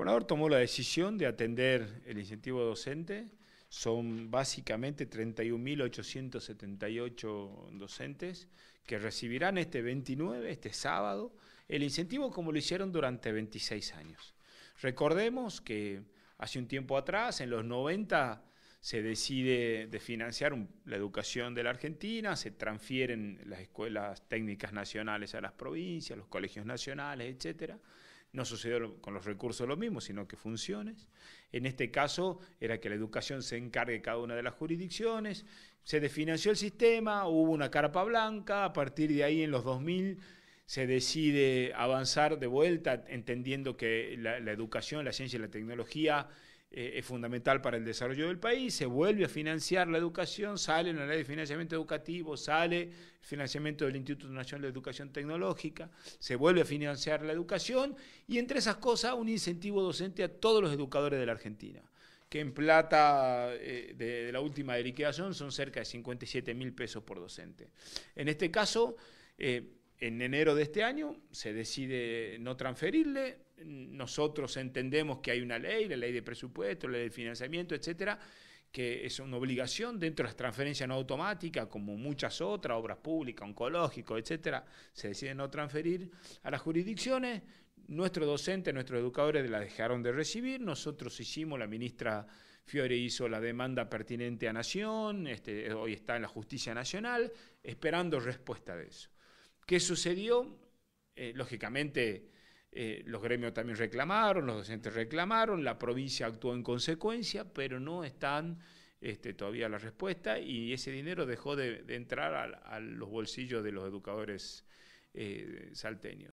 El gobernador tomó la decisión de atender el incentivo docente. Son básicamente 31.878 docentes que recibirán este 29, este sábado, el incentivo como lo hicieron durante 26 años. Recordemos que hace un tiempo atrás, en los 90, se decide de financiar la educación de la Argentina, se transfieren las escuelas técnicas nacionales a las provincias, los colegios nacionales, etcétera. No sucedió con los recursos lo mismo, sino que funciones. En este caso era que la educación se encargue cada una de las jurisdicciones, se desfinanció el sistema, hubo una carpa blanca, a partir de ahí en los 2000 se decide avanzar de vuelta, entendiendo que la, la educación, la ciencia y la tecnología eh, es fundamental para el desarrollo del país, se vuelve a financiar la educación, sale la ley de financiamiento educativo, sale el financiamiento del Instituto Nacional de Educación Tecnológica, se vuelve a financiar la educación y entre esas cosas un incentivo docente a todos los educadores de la Argentina que en plata eh, de, la última de liquidación son cerca de 57 mil pesos por docente. En este caso, eh, en enero de este año se decide no transferirle, nosotros entendemos que hay una ley, la ley de presupuesto, la ley de financiamiento, etcétera, que es una obligación dentro de las transferencias no automáticas, como muchas otras, obras públicas, oncológicos, etcétera, se deciden no transferir a las jurisdicciones. Nuestros docentes, nuestros educadores la dejaron de recibir, nosotros hicimos, la ministra Fiore hizo la demanda pertinente a Nación, este, hoy está en la Justicia Nacional, esperando respuesta de eso. ¿Qué sucedió? Eh, lógicamente eh, los gremios también reclamaron, los docentes reclamaron, la provincia actuó en consecuencia, pero no están este, todavía la respuesta y ese dinero dejó de, entrar a, los bolsillos de los educadores eh, salteños.